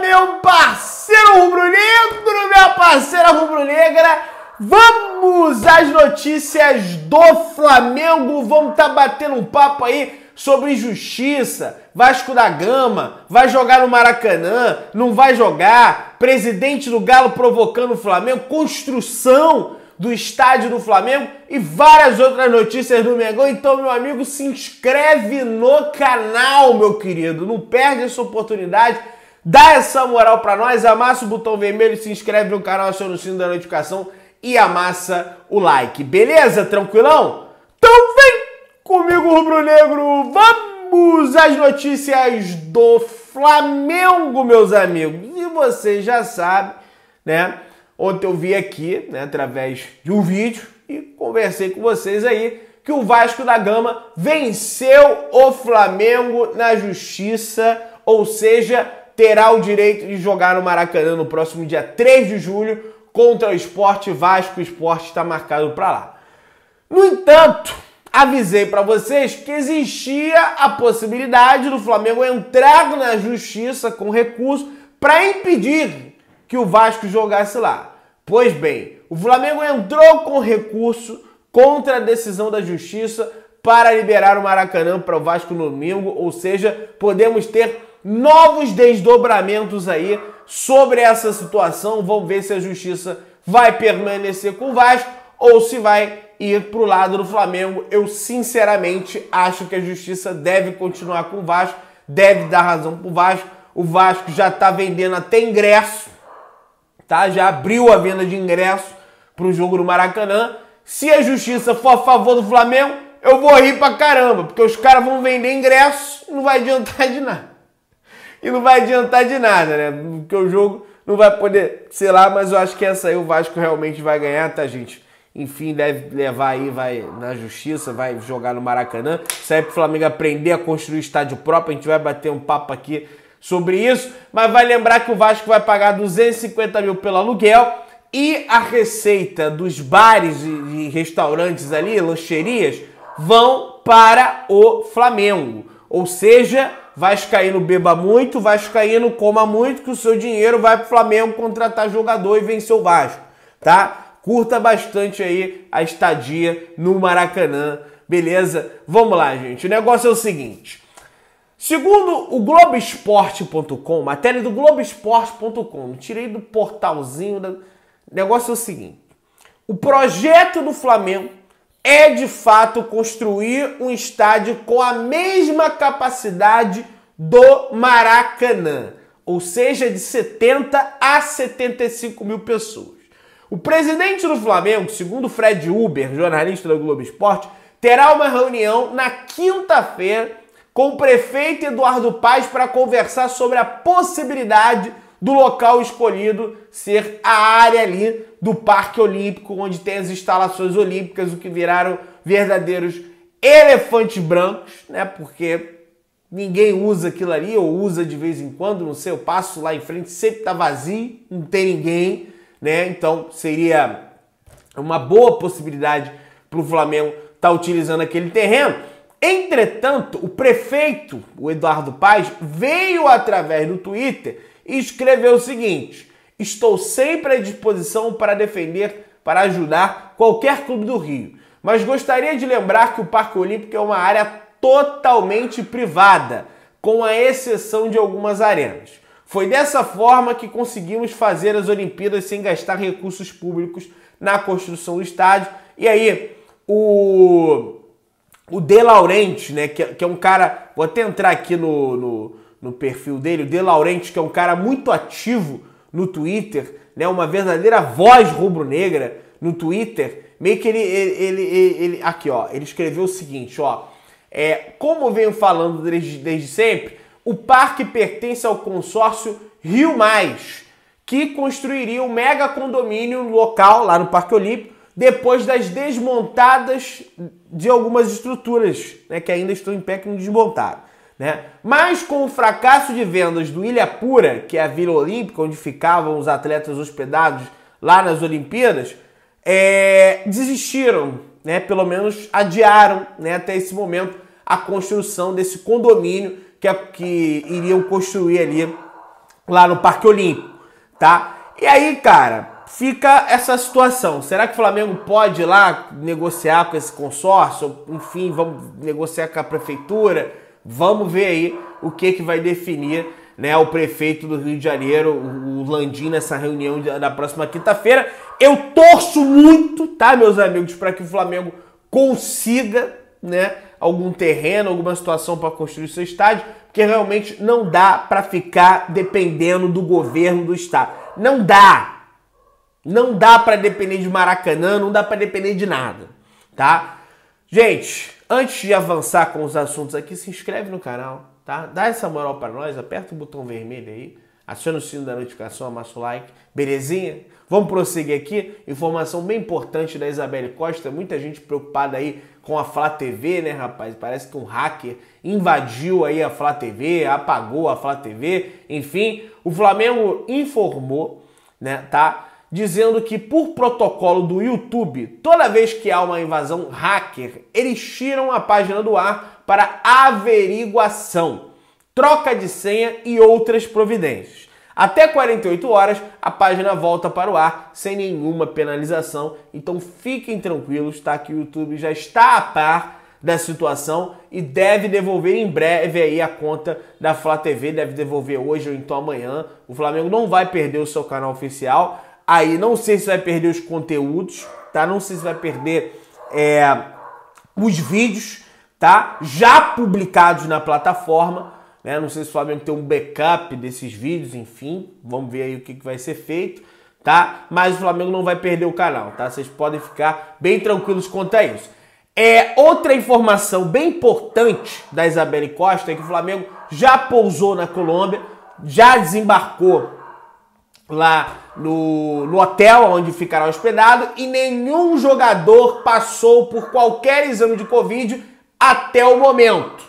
meu parceiro rubro-negro, minha parceira rubro-negra. Vamos às notícias do Flamengo. Vamos estar tá batendo um papo aí sobre injustiça. Vasco da Gama vai jogar no Maracanã, não vai jogar. Presidente do Galo provocando o Flamengo, construção do estádio do Flamengo e várias outras notícias do Mengão. Então, meu amigo, se inscreve no canal, meu querido. Não perde essa oportunidade Dá essa moral para nós, amassa o botão vermelho, se inscreve no canal, aciona o sino da notificação e amassa o like. Beleza? Tranquilão? Então vem comigo, Rubro Negro! Vamos às notícias do Flamengo, meus amigos. E você já sabe, né? Ontem eu vi aqui, né, através de um vídeo e conversei com vocês aí que o Vasco da Gama venceu o Flamengo na justiça, ou seja, terá o direito de jogar no Maracanã no próximo dia 3 de julho contra o Esporte Vasco. O esporte está marcado para lá. No entanto, avisei para vocês que existia a possibilidade do Flamengo entrar na justiça com recurso para impedir que o Vasco jogasse lá. Pois bem, o Flamengo entrou com recurso contra a decisão da justiça para liberar o Maracanã para o Vasco no domingo, ou seja, podemos ter novos desdobramentos aí sobre essa situação. Vamos ver se a justiça vai permanecer com o Vasco ou se vai ir para o lado do Flamengo. Eu sinceramente acho que a justiça deve continuar com o Vasco, deve dar razão para o Vasco. O Vasco já está vendendo até ingresso, tá? Já abriu a venda de ingresso para o jogo do Maracanã. Se a justiça for a favor do Flamengo, eu vou rir pra caramba, porque os caras vão vender ingresso, não vai adiantar de nada e não vai adiantar de nada, né? Porque o jogo não vai poder sei lá, mas eu acho que essa aí o Vasco realmente vai ganhar, tá, gente? Enfim, deve levar aí, vai na justiça, vai jogar no Maracanã. Isso aí pro Flamengo aprender a construir estádio próprio. A gente vai bater um papo aqui sobre isso. Mas vai lembrar que o Vasco vai pagar 250 mil pelo aluguel e a receita dos bares e restaurantes ali, lancherias, vão para o Flamengo. Ou seja, Vascaíno beba muito, Vascaíno coma muito, que o seu dinheiro vai para o Flamengo contratar jogador e vencer o Vasco, tá? Curta bastante aí a estadia no Maracanã, beleza? Vamos lá, gente. O negócio é o seguinte. Segundo o Globoesporte.com, matéria do Globoesporte.com, tirei do portalzinho. Da... O negócio é o seguinte: o projeto do Flamengo é de fato construir um estádio com a mesma capacidade do Maracanã, ou seja, de 70 a 75 mil pessoas. O presidente do Flamengo, segundo Fred Uber, jornalista da Globo Esporte, terá uma reunião na quinta-feira com o prefeito Eduardo Paz para conversar sobre a possibilidade do local escolhido ser a área ali do Parque Olímpico, onde tem as instalações olímpicas, o que viraram verdadeiros elefantes brancos, né? Porque ninguém usa aquilo ali, ou usa de vez em quando, não sei, eu passo lá em frente, sempre tá vazio, não tem ninguém, né? Então seria uma boa possibilidade para o Flamengo estar tá utilizando aquele terreno. Entretanto, o prefeito, o Eduardo Paes, veio através do Twitter e escreveu o seguinte: Estou sempre à disposição para defender, para ajudar qualquer clube do Rio. Mas gostaria de lembrar que o Parque Olímpico é uma área totalmente privada, com a exceção de algumas arenas. Foi dessa forma que conseguimos fazer as Olimpíadas sem gastar recursos públicos na construção do estádio. E aí, o, o De Laurenti, né, que, é, que é um cara. Vou até entrar aqui no, no, no perfil dele. O De Laurenti, que é um cara muito ativo no Twitter, né? Uma verdadeira voz rubro-negra no Twitter. Meio que ele, ele, ele, ele, aqui, ó, ele escreveu o seguinte, ó. É, como venho falando desde, desde sempre, o parque pertence ao consórcio Rio Mais, que construiria um mega condomínio local lá no Parque Olímpico, depois das desmontadas de algumas estruturas, né, que ainda estão em pé que não desmontaram. Né? Mas com o fracasso de vendas do Ilha Pura, que é a Vila Olímpica, onde ficavam os atletas hospedados lá nas Olimpíadas, é, desistiram, né? pelo menos adiaram né? até esse momento a construção desse condomínio que, é, que iriam construir ali lá no Parque Olímpico. Tá? E aí, cara, fica essa situação. Será que o Flamengo pode ir lá negociar com esse consórcio? Enfim, vamos negociar com a prefeitura? Vamos ver aí o que, que vai definir né, o prefeito do Rio de Janeiro, o Landim, nessa reunião da próxima quinta-feira. Eu torço muito, tá, meus amigos, para que o Flamengo consiga né, algum terreno, alguma situação para construir seu estádio, porque realmente não dá para ficar dependendo do governo do estado. Não dá. Não dá para depender de Maracanã, não dá para depender de nada, tá? Gente, Antes de avançar com os assuntos aqui, se inscreve no canal, tá? Dá essa moral para nós, aperta o botão vermelho aí, aciona o sino da notificação, amassa o like, belezinha? Vamos prosseguir aqui, informação bem importante da Isabelle Costa, muita gente preocupada aí com a Flá TV, né, rapaz? Parece que um hacker invadiu aí a Flá TV, apagou a Flá TV, enfim, o Flamengo informou, né, tá? dizendo que, por protocolo do YouTube, toda vez que há uma invasão hacker, eles tiram a página do ar para averiguação, troca de senha e outras providências. Até 48 horas, a página volta para o ar sem nenhuma penalização. Então fiquem tranquilos, tá? Que o YouTube já está a par da situação e deve devolver em breve aí a conta da Flá TV, deve devolver hoje ou então amanhã. O Flamengo não vai perder o seu canal oficial, aí. Não sei se vai perder os conteúdos, tá? Não sei se vai perder é, os vídeos, tá? Já publicados na plataforma. Né? Não sei se o Flamengo tem um backup desses vídeos, enfim. Vamos ver aí o que, que vai ser feito, tá? Mas o Flamengo não vai perder o canal, tá? Vocês podem ficar bem tranquilos quanto a isso. É, outra informação bem importante da Isabelle Costa é que o Flamengo já pousou na Colômbia, já desembarcou lá no, no hotel onde ficará hospedado e nenhum jogador passou por qualquer exame de Covid até o momento,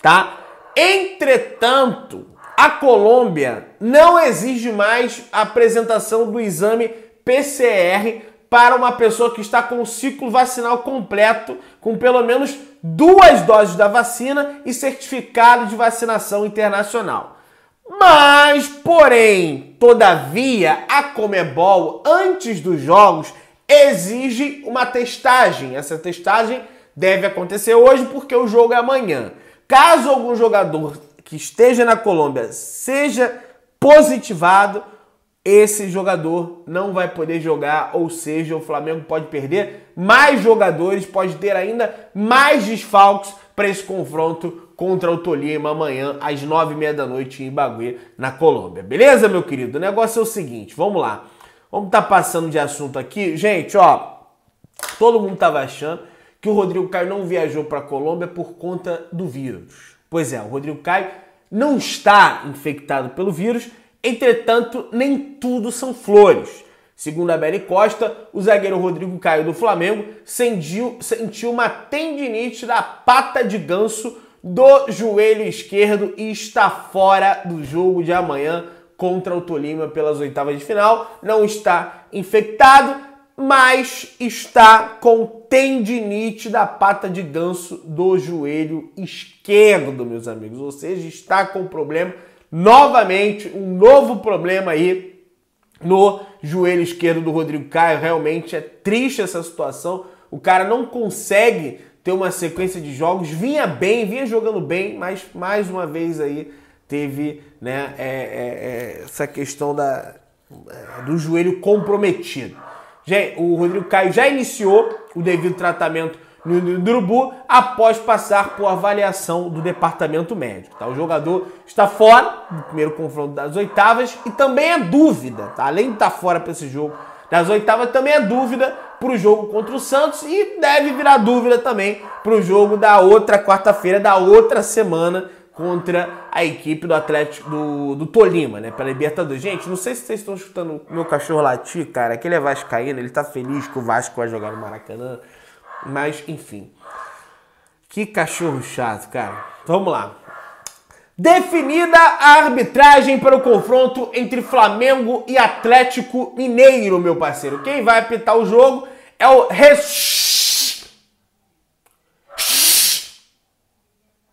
tá? Entretanto, a Colômbia não exige mais a apresentação do exame PCR para uma pessoa que está com o ciclo vacinal completo, com pelo menos duas doses da vacina e certificado de vacinação internacional. Mas, porém, todavia, a Comebol, antes dos jogos, exige uma testagem. Essa testagem deve acontecer hoje porque o jogo é amanhã. Caso algum jogador que esteja na Colômbia seja positivado, esse jogador não vai poder jogar, ou seja, o Flamengo pode perder mais jogadores, pode ter ainda mais desfalques para esse confronto contra o Tolima amanhã às nove e meia da noite em Bagué, na Colômbia. Beleza, meu querido? O negócio é o seguinte, vamos lá. Vamos estar tá passando de assunto aqui. Gente, ó, todo mundo estava achando que o Rodrigo Caio não viajou para a Colômbia por conta do vírus. Pois é, o Rodrigo Caio não está infectado pelo vírus, entretanto, nem tudo são flores. Segundo a Beri Costa, o zagueiro Rodrigo Caio do Flamengo sentiu, sentiu uma tendinite da pata de ganso do joelho esquerdo e está fora do jogo de amanhã contra o Tolima pelas oitavas de final. Não está infectado, mas está com tendinite da pata de ganso do joelho esquerdo, meus amigos. Ou seja, está com problema novamente, um novo problema aí no joelho esquerdo do Rodrigo Caio. Realmente é triste essa situação. O cara não consegue ter uma sequência de jogos. Vinha bem, vinha jogando bem, mas mais uma vez aí teve né, é, é, é, essa questão da, é, do joelho comprometido. O Rodrigo Caio já iniciou o devido tratamento no urubu após passar por avaliação do departamento médico. Tá? O jogador está fora do primeiro confronto das oitavas e também é dúvida, tá? além de estar tá fora para esse jogo das oitavas, também é dúvida para o jogo contra o Santos e deve virar dúvida também para o jogo da outra quarta-feira, da outra semana contra a equipe do Atlético do, do Tolima, né? Pela Libertadores. Gente, não sei se vocês estão escutando meu cachorro latir, cara. Aquele é Vascaíno, ele tá feliz que o Vasco vai jogar no Maracanã. Mas, enfim. Que cachorro chato, cara. Vamos lá. Definida a arbitragem para o confronto entre Flamengo e Atlético Mineiro, meu parceiro. Quem vai apitar o jogo é o Res...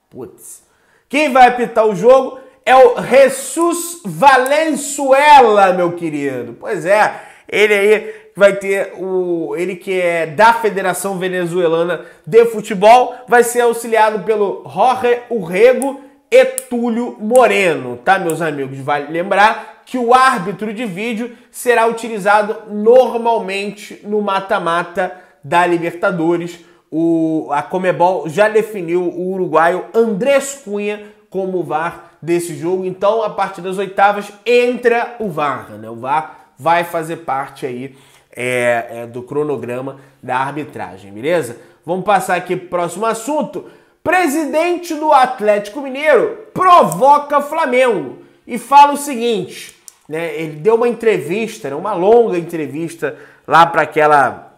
Putz. Quem vai apitar o jogo é o Jesus Valenzuela, meu querido. Pois é, ele aí vai ter o ele que é da Federação Venezuelana de Futebol, vai ser auxiliado pelo Jorge Urrego e Túlio Moreno, tá meus amigos? Vale lembrar que o árbitro de vídeo será utilizado normalmente no mata-mata da Libertadores. O, a Comebol já definiu o uruguaio Andrés Cunha como VAR desse jogo. Então, a partir das oitavas entra o VAR, né? O VAR vai fazer parte aí é, é, do cronograma da arbitragem, beleza? Vamos passar aqui para o próximo assunto. Presidente do Atlético Mineiro provoca Flamengo e fala o seguinte, né? Ele deu uma entrevista, né, uma longa entrevista lá para aquela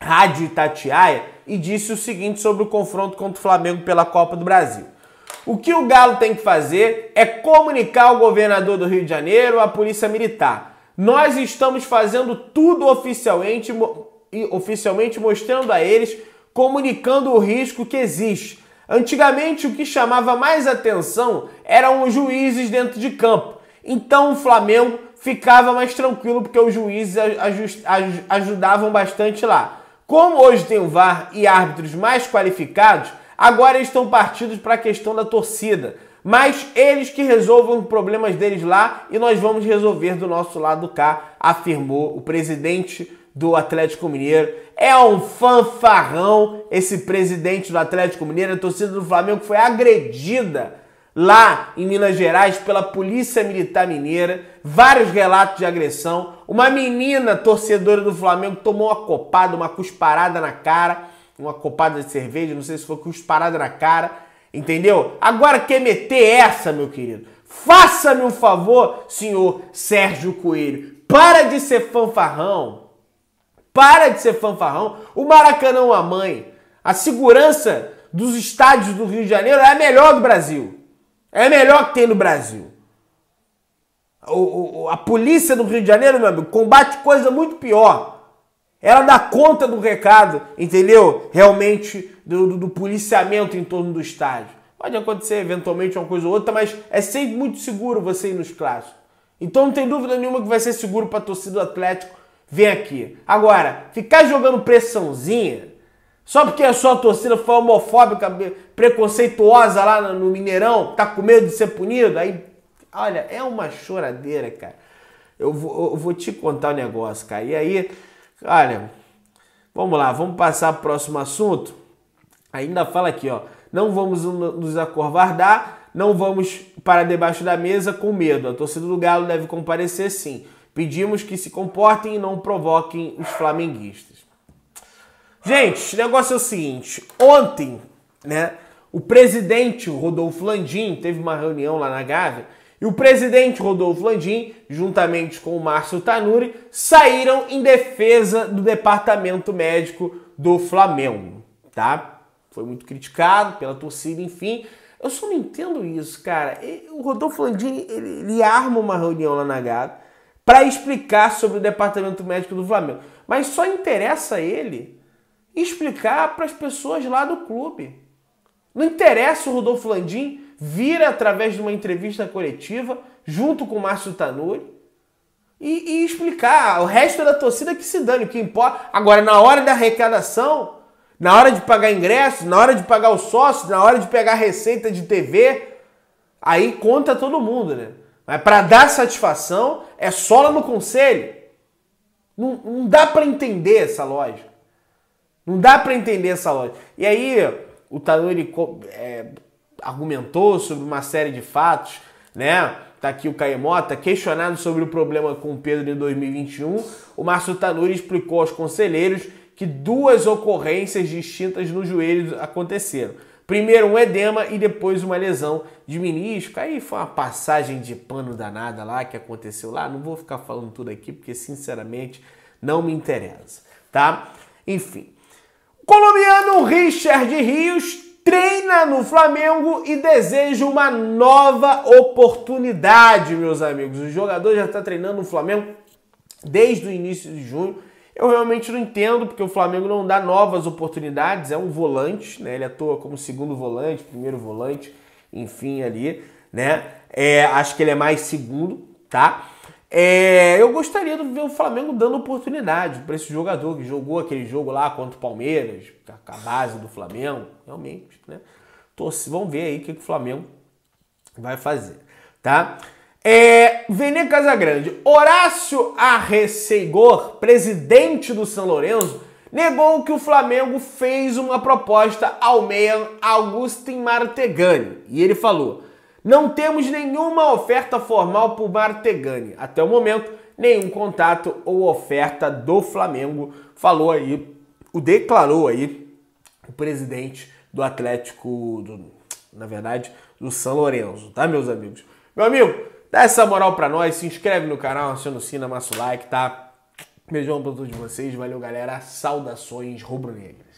rádio Itatiaia e disse o seguinte sobre o confronto contra o Flamengo pela Copa do Brasil. O que o Galo tem que fazer é comunicar ao governador do Rio de Janeiro, à Polícia Militar nós estamos fazendo tudo oficialmente e oficialmente mostrando a eles, comunicando o risco que existe. Antigamente o que chamava mais atenção eram os juízes dentro de campo. Então o Flamengo ficava mais tranquilo porque os juízes ajudavam bastante lá. Como hoje tem o VAR e árbitros mais qualificados, agora estão partidos para a questão da torcida mas eles que resolvam os problemas deles lá e nós vamos resolver do nosso lado cá, afirmou o presidente do Atlético Mineiro. É um fanfarrão esse presidente do Atlético Mineiro. A torcida do Flamengo foi agredida lá em Minas Gerais pela Polícia Militar Mineira. Vários relatos de agressão. Uma menina torcedora do Flamengo tomou uma copada, uma cusparada na cara, uma copada de cerveja, não sei se foi cusparada na cara Entendeu? Agora quer meter essa, meu querido. Faça-me um favor, senhor Sérgio Coelho. Para de ser fanfarrão. Para de ser fanfarrão. O Maracanã é uma mãe. A segurança dos estádios do Rio de Janeiro é a melhor do Brasil. É a melhor que tem no Brasil. O, o, a polícia do Rio de Janeiro, meu amigo, combate coisa muito pior. Ela dá conta do recado, entendeu? Realmente do, do, do policiamento em torno do estádio. Pode acontecer eventualmente uma coisa ou outra, mas é sempre muito seguro você ir nos clássicos. Então não tem dúvida nenhuma que vai ser seguro para a torcida do Atlético vir aqui. Agora, ficar jogando pressãozinha, só porque a sua torcida foi homofóbica, preconceituosa lá no Mineirão, tá com medo de ser punido, aí, olha, é uma choradeira, cara. Eu vou, eu vou te contar o um negócio, cara. E aí, olha, vamos lá, vamos passar para o próximo assunto. Ainda fala aqui, ó, não vamos nos acovardar, não vamos para debaixo da mesa com medo. A torcida do Galo deve comparecer sim. Pedimos que se comportem e não provoquem os flamenguistas. Gente, o negócio é o seguinte, ontem, né, o presidente Rodolfo Landim teve uma reunião lá na Gávea e o presidente Rodolfo Landim, juntamente com o Márcio Tanuri, saíram em defesa do departamento médico do Flamengo, tá? foi muito criticado pela torcida, enfim. Eu só não entendo isso, cara. O Rodolfo Landini, ele, ele arma uma reunião lá na Gávea para explicar sobre o departamento médico do Flamengo. Mas só interessa a ele explicar para as pessoas lá do clube. Não interessa o Rodolfo Landim vir através de uma entrevista coletiva junto com o Márcio Tanuri e, e explicar o resto da torcida que se dane, o que importa. Agora, na hora da arrecadação, na hora de pagar ingressos, na hora de pagar o sócio, na hora de pegar receita de TV, aí conta todo mundo, né? Mas para dar satisfação é só lá no conselho. Não, não dá para entender essa lógica. Não dá para entender essa lógica. E aí o Tadeu ele é, argumentou sobre uma série de fatos, né? Tá aqui o Caemota, questionado sobre o problema com o Pedro em 2021, o Márcio Tanuri explicou aos conselheiros que duas ocorrências distintas no joelho aconteceram. Primeiro um edema e depois uma lesão de menisco. Aí foi uma passagem de pano danada lá que aconteceu lá. Não vou ficar falando tudo aqui porque sinceramente não me interessa, tá? Enfim. O colombiano Richard Rios treina no Flamengo e deseja uma nova oportunidade, meus amigos. O jogador já está treinando no Flamengo desde o início de junho eu realmente não entendo, porque o Flamengo não dá novas oportunidades, é um volante, né? Ele atua como segundo volante, primeiro volante, enfim, ali, né? É, acho que ele é mais segundo, tá? É, eu gostaria de ver o Flamengo dando oportunidade para esse jogador que jogou aquele jogo lá contra o Palmeiras, tá? a base do Flamengo, realmente, né? Torce, vamos ver aí o que, que o Flamengo vai fazer, tá? É, Vene Casagrande, Horácio Arreceigor, presidente do São Lourenço, negou que o Flamengo fez uma proposta ao meia Augustin Martegani. E ele falou: não temos nenhuma oferta formal por Martegani. Até o momento, nenhum contato ou oferta do Flamengo. Falou aí, o declarou aí o presidente do Atlético, do, na verdade, do São Lourenço, tá, meus amigos? Meu amigo, Dá essa moral pra nós, se inscreve no canal, aciona o sino, amassa o like, tá? Beijão pra todos vocês, valeu galera, saudações rubro-negro.